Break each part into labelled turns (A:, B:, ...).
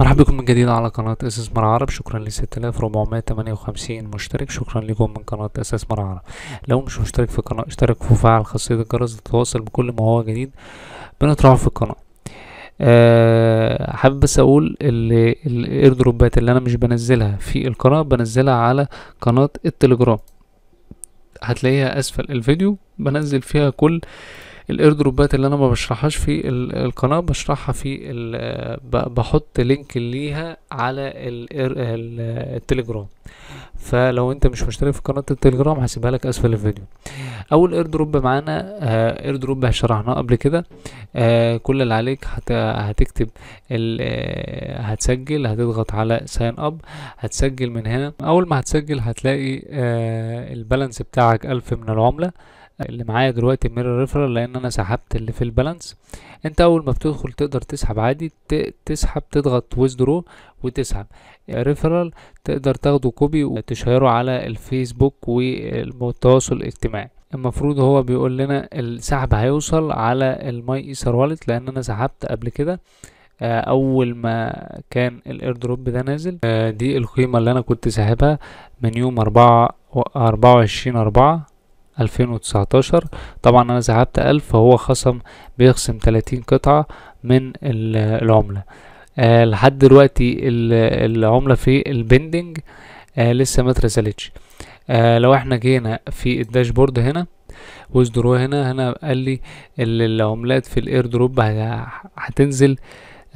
A: مرحبا بكم من جديد على قناة استثمار عرب شكرا ل 6458 مشترك شكرا لكم من قناة استثمار عرب لو مش مشترك في القناة اشترك وفعل خاصية الجرس لتتواصل بكل ما هو جديد بنطرحه في القناة أه حابب بس اقول الاير دروبات اللي انا مش بنزلها في القناة بنزلها على قناة التليجرام هتلاقيها اسفل الفيديو بنزل فيها كل الاير دروبات اللي انا ما بشرحهاش في القناه بشرحها في بحط لينك ليها على التليجرام فلو انت مش مشترك في قناه التليجرام هسيبها لك اسفل الفيديو اول اير دروب معانا اير آه، دروب شرحناه قبل كده آه، كل اللي عليك هتكتب ال... آه، هتسجل هتضغط على ساين اب هتسجل من هنا اول ما هتسجل هتلاقي البالانس بتاعك الف من العمله اللي معايا دلوقتي ميرور ريفرال لان انا سحبت اللي في البالانس انت اول ما بتدخل تقدر تسحب عادي تسحب تضغط ويزدرو وتسحب ريفرال تقدر تاخده كوبي وتشيره على الفيسبوك والتواصل الاجتماعي المفروض هو بيقول لنا السحب هيوصل على الماي ايثر والت لان انا سحبت قبل كده آه، اول ما كان الاير دروب ده نازل آه، دي القيمة اللي انا كنت ساحبها من يوم اربعة وعشرين اربعة 2019 طبعا انا سحبت ألف فهو خصم بيخصم 30 قطعة من العملة آه لحد دلوقتي العملة في البندنج آه لسه ما اترسلتش آه لو احنا جينا في الداشبورد هنا وزدرو هنا هنا قال لي العملات في الاير دروب هتنزل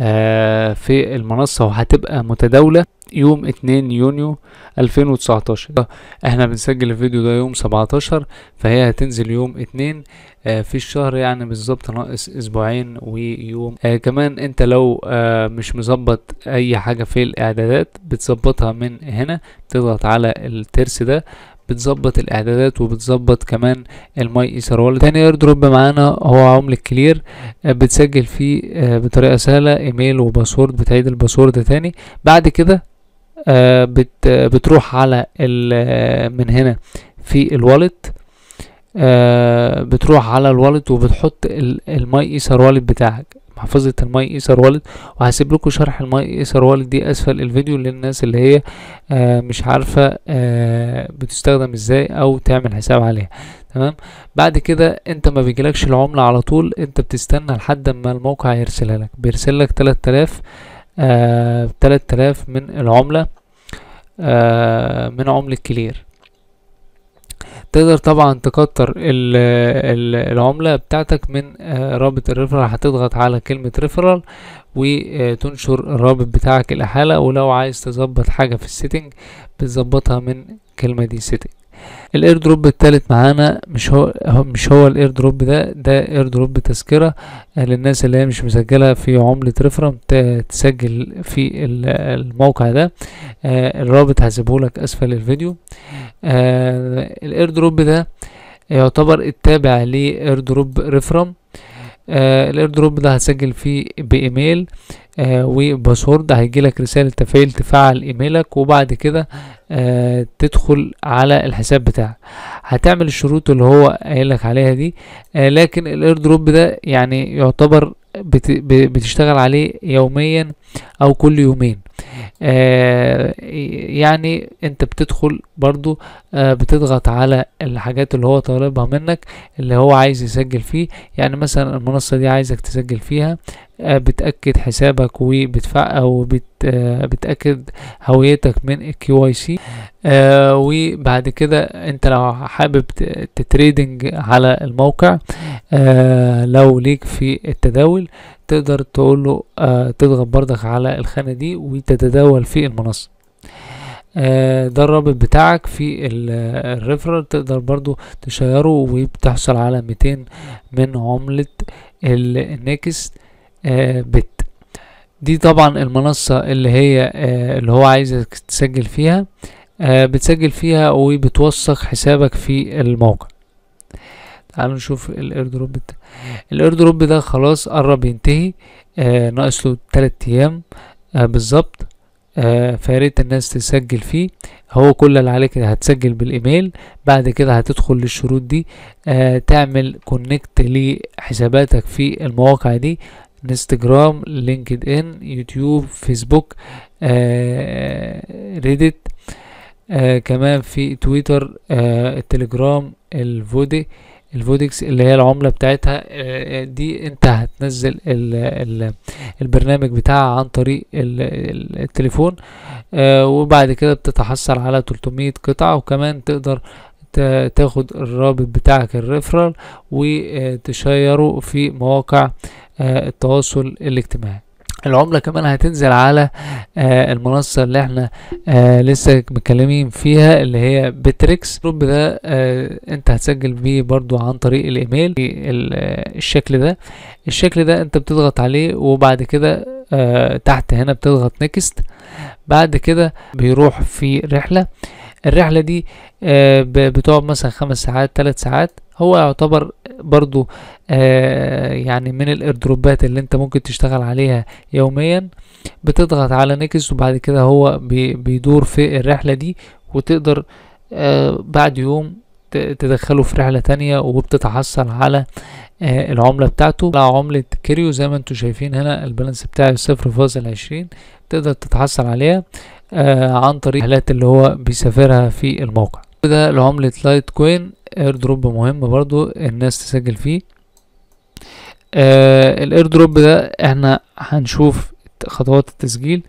A: آه، في المنصة وهتبقى متداولة يوم 2 يونيو 2019 احنا بنسجل الفيديو ده يوم 17 فهي هتنزل يوم 2 آه، في الشهر يعني بالظبط ناقص اسبوعين ويوم آه كمان انت لو آه مش مظبط اي حاجة في الاعدادات بتظبطها من هنا تضغط على الترس ده بتظبط الاعدادات وبتظبط كمان الماي ايثر والت تاني اير دروب معانا هو عمل كلير آه، بتسجل فيه آه، بطريقة سهلة ايميل وباسورد بتعيد الباسورد تاني بعد كده آه، بتروح على من هنا في الوالت بتروح على الوالت وبتحط الماي ايثر والت بتاعك محفظة الماي ايثر والت وهسيب لكم شرح الماي ايثر والت دي اسفل الفيديو للناس اللي هي آه مش عارفة آه بتستخدم ازاي او تعمل حساب عليها تمام بعد كده انت ما بيجيلكش العملة على طول انت بتستنى لحد ما الموقع يرسلها لك بيرسل لك 3000 آه 3000 من العملة آه من عملة كلير تقدر طبعا تكتر العملة بتاعتك من آه، رابط الريفرال هتضغط على كلمة ريفرال وتنشر الرابط بتاعك الأحالة ولو عايز تظبط حاجة في السيتنج بتظبطها من كلمة دي سيتنج الاير دروب التالت معانا مش هو مش هو الاير دروب ده ده اير دروب تذكره آه، للناس اللي هي مش مسجله في عمله ريفرم تسجل في الموقع ده آه، الرابط هسيبهولك اسفل الفيديو آه، الاير دروب ده يعتبر التابع لاير دروب ريفرم آه الاير دروب ده هتسجل فيه بايميل آه وباسورد هيجيلك رسالة تفعيل تفعل ايميلك وبعد كده آه تدخل على الحساب بتاعك هتعمل الشروط اللي هو قايلك عليها دي آه لكن الاير دروب ده يعني يعتبر بتشتغل عليه يوميا او كل يومين آه يعني انت بتدخل برضو آه بتضغط على الحاجات اللي هو طالبها منك اللي هو عايز يسجل فيه يعني مثلا المنصة دي عايزك تسجل فيها آه، بتأكد حسابك وبتفع أو آه، بت آه، بتأكد هويتك من الكيو واي سي وبعد كده انت لو حابب تتريدنج على الموقع لو ليك في التداول تقدر تقول له تضغط بردك على الخانة دي وتتداول في المنصة ده الرابط بتاعك في الريفرال تقدر برضو تشيره وبتحصل على 200 من عملة النكست آه، بت دي طبعا المنصة اللي هي آه، اللي هو عايزك تسجل فيها آه، بتسجل فيها وبتوثق حسابك في الموقع تعالوا نشوف الايردروب ده الايردروب ده خلاص قرب ينتهي آه ناقص له 3 ايام آه بالظبط آه فياريت الناس تسجل فيه هو كل اللي عليك هتسجل بالايميل بعد كده هتدخل للشروط دي آه تعمل كونكت لحساباتك في المواقع دي انستجرام لينكد ان يوتيوب فيسبوك ريدت آه كمان في تويتر آه التليجرام الفودي الفودكس اللي هي العملة بتاعتها آه, آه، دي انت هتنزل البرنامج بتاعها عن طريق التليفون آه وبعد كده بتتحصل على 300 قطعة وكمان تقدر تاخد الرابط بتاعك الريفرال وتشيره في مواقع آه، التواصل الاجتماعي العملة كمان هتنزل على آه، المنصة اللي احنا آه، لسه متكلمين فيها اللي هي بتريكس الجروب ده انت هتسجل بيه برضو عن طريق الايميل الشكل ده الشكل ده انت بتضغط عليه وبعد كده تحت هنا بتضغط نيكست بعد كده بيروح في رحلة آه الرحلة دي آه، بتقعد مثلا خمس ساعات ثلاث ساعات هو يعتبر برضو آه، يعني من الايردروبات اللي انت ممكن تشتغل عليها يوميا بتضغط على نكس وبعد كده هو بيدور في الرحلة دي وتقدر آه، بعد يوم تدخله في رحلة تانية وبتتحصل على آه، العملة بتاعته على عملة كيريو زي ما انتم شايفين هنا البالانس بتاعي صفر فاصل عشرين تقدر تتحصل عليها آه، عن طريق الحالات اللي هو بيسافرها في الموقع ده لعملة لايت كوين اير دروب مهم برضو الناس تسجل فيه آه الاير دروب ده احنا هنشوف خطوات التسجيل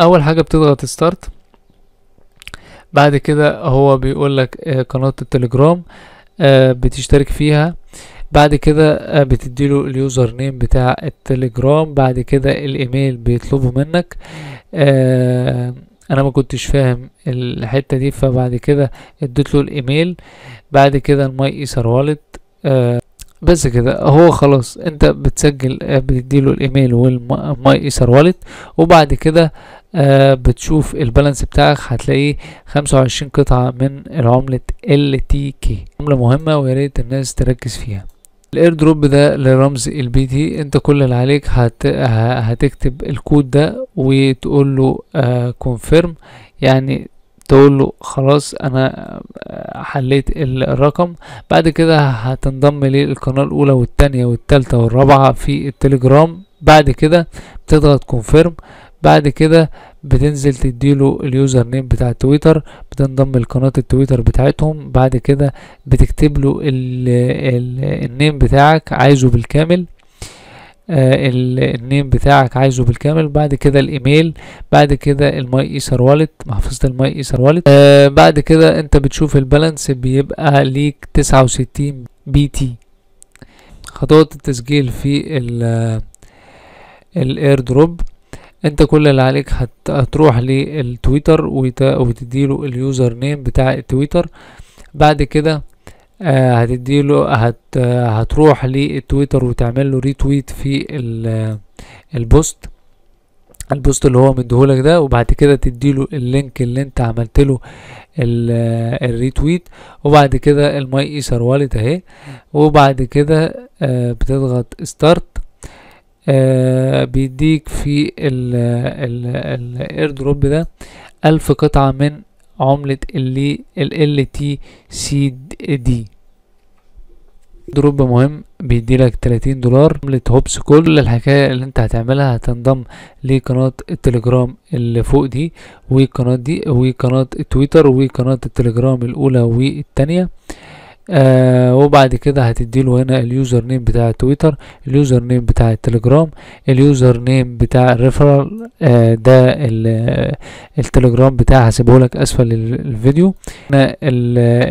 A: اول حاجة بتضغط ستارت بعد كده هو بيقول لك آه، قناة التليجرام آه، بتشترك فيها بعد كده آه، بتديله اليوزر نيم بتاع التليجرام بعد كده الايميل بيطلبه منك آه، انا ما كنتش فاهم الحته دي فبعد كده اديت له الايميل بعد كده الماي ايثر والت بس كده هو خلاص انت بتسجل بتديله الايميل والماي ايثر واليت وبعد كده آه بتشوف البالانس بتاعك هتلاقيه خمسة وعشرين قطعة من العملة LTK عملة مهمة وياريت الناس تركز فيها الاير دروب ده لرمز البي تي انت كل اللي عليك هت... هتكتب الكود ده وتقول له كونفيرم آه، يعني تقول له خلاص انا آه، حليت الرقم بعد كده هتنضم للقناة الاولى والتانية والتالتة والرابعة في التليجرام بعد كده بتضغط كونفيرم بعد كده بتنزل تديله اليوزر نيم بتاع تويتر بتنضم لقناة التويتر بتاعتهم بعد كده بتكتب له النيم بتاعك عايزه بالكامل آه النيم بتاعك عايزه بالكامل بعد كده الايميل بعد كده الماي ايثر والت محفظه الماي ايثر والت آه، بعد كده انت بتشوف البالانس بيبقى ليك 69 بي تي خطوات التسجيل في الاير دروب انت كل اللي عليك هت... هتروح للتويتر وت... وتديله اليوزر نيم بتاع التويتر بعد كده آه هتديله هت... هتروح للتويتر وتعمل له ريتويت في ال... البوست البوست اللي هو مديهولك ده وبعد كده تديله اللينك اللي انت عملت له الريتويت وبعد كده الماي ايثر والت اهي وبعد كده آه بتضغط ستارت آه، بيديك في الاير دروب ده ألف قطعة من عملة اللي ال تي سي دي دروب مهم بيديلك 30 دولار عملة هوبس كل الحكاية اللي انت هتعملها هتنضم لقناة التليجرام اللي فوق دي وقناة دي وقناة تويتر وقناة التليجرام الأولى والتانية آه وبعد كده هتديله هنا اليوزر نيم بتاع تويتر اليوزر نيم بتاع التليجرام اليوزر نيم بتاع الريفرال آه ده آه، التليجرام بتاع هسيبه لك اسفل الفيديو هنا آه،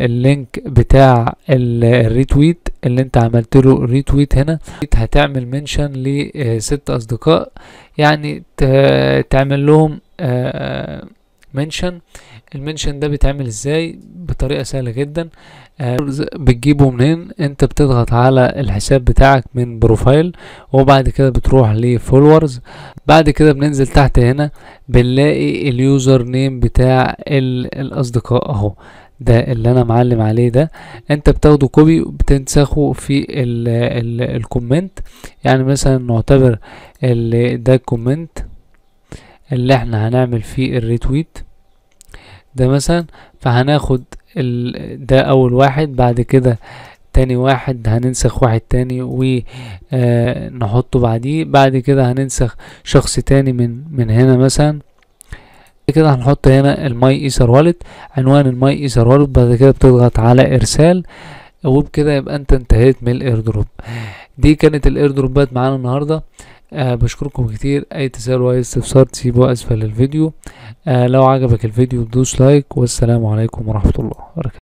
A: اللينك بتاع الريتويت آه، اللي انت عملت له ريتويت هنا هتعمل منشن لست اصدقاء يعني تعمل لهم آه منشن المنشن ده بيتعمل ازاي بطريقه سهله جدا بتجيبه منين انت بتضغط على الحساب بتاعك من بروفايل وبعد كده بتروح لفولورز بعد كده بننزل تحت هنا بنلاقي اليوزر نيم بتاع الاصدقاء اهو ده اللي انا معلم عليه ده انت بتاخده كوبي وبتنسخه في الكومنت يعني مثلا نعتبر ده الكومنت اللي احنا هنعمل فيه الريتويت ده مثلا فهناخد ده اول واحد بعد كده تاني واحد هننسخ واحد تاني ونحطه آه، بعديه بعد كده هننسخ شخص تاني من من هنا مثلا كده هنحط هنا الماي ايثر والت عنوان الماي ايثر والت بعد كده بتضغط على ارسال وبكده يبقى انت انتهيت من الايردروب دي كانت الايردروبات معانا النهارده أه بشكركم كتير اي تساؤل واي استفسار تسيبوه اسفل الفيديو أه لو عجبك الفيديو دوس لايك والسلام عليكم ورحمة الله وبركاته